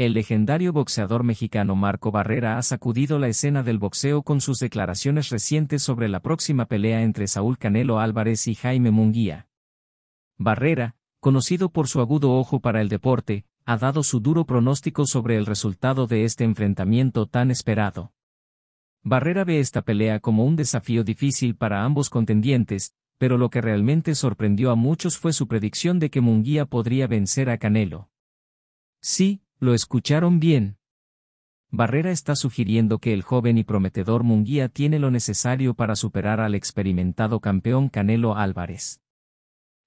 El legendario boxeador mexicano Marco Barrera ha sacudido la escena del boxeo con sus declaraciones recientes sobre la próxima pelea entre Saúl Canelo Álvarez y Jaime Munguía. Barrera, conocido por su agudo ojo para el deporte, ha dado su duro pronóstico sobre el resultado de este enfrentamiento tan esperado. Barrera ve esta pelea como un desafío difícil para ambos contendientes, pero lo que realmente sorprendió a muchos fue su predicción de que Munguía podría vencer a Canelo. Sí, lo escucharon bien. Barrera está sugiriendo que el joven y prometedor Munguía tiene lo necesario para superar al experimentado campeón Canelo Álvarez.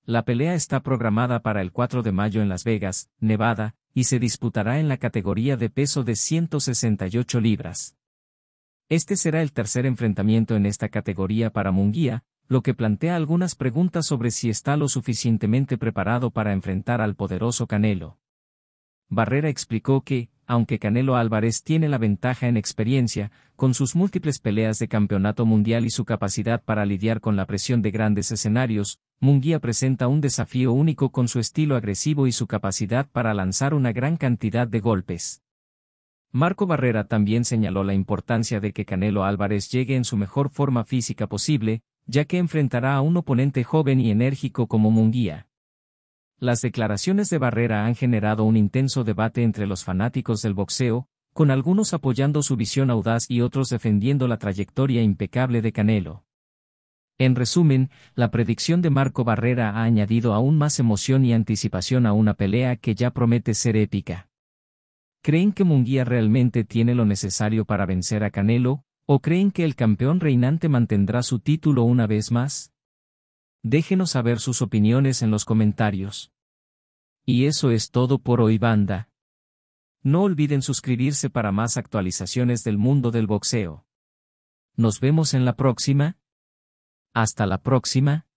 La pelea está programada para el 4 de mayo en Las Vegas, Nevada, y se disputará en la categoría de peso de 168 libras. Este será el tercer enfrentamiento en esta categoría para Munguía, lo que plantea algunas preguntas sobre si está lo suficientemente preparado para enfrentar al poderoso Canelo. Barrera explicó que, aunque Canelo Álvarez tiene la ventaja en experiencia, con sus múltiples peleas de campeonato mundial y su capacidad para lidiar con la presión de grandes escenarios, Munguía presenta un desafío único con su estilo agresivo y su capacidad para lanzar una gran cantidad de golpes. Marco Barrera también señaló la importancia de que Canelo Álvarez llegue en su mejor forma física posible, ya que enfrentará a un oponente joven y enérgico como Munguía. Las declaraciones de Barrera han generado un intenso debate entre los fanáticos del boxeo, con algunos apoyando su visión audaz y otros defendiendo la trayectoria impecable de Canelo. En resumen, la predicción de Marco Barrera ha añadido aún más emoción y anticipación a una pelea que ya promete ser épica. ¿Creen que Munguía realmente tiene lo necesario para vencer a Canelo, o creen que el campeón reinante mantendrá su título una vez más? Déjenos saber sus opiniones en los comentarios. Y eso es todo por hoy banda. No olviden suscribirse para más actualizaciones del mundo del boxeo. Nos vemos en la próxima. Hasta la próxima.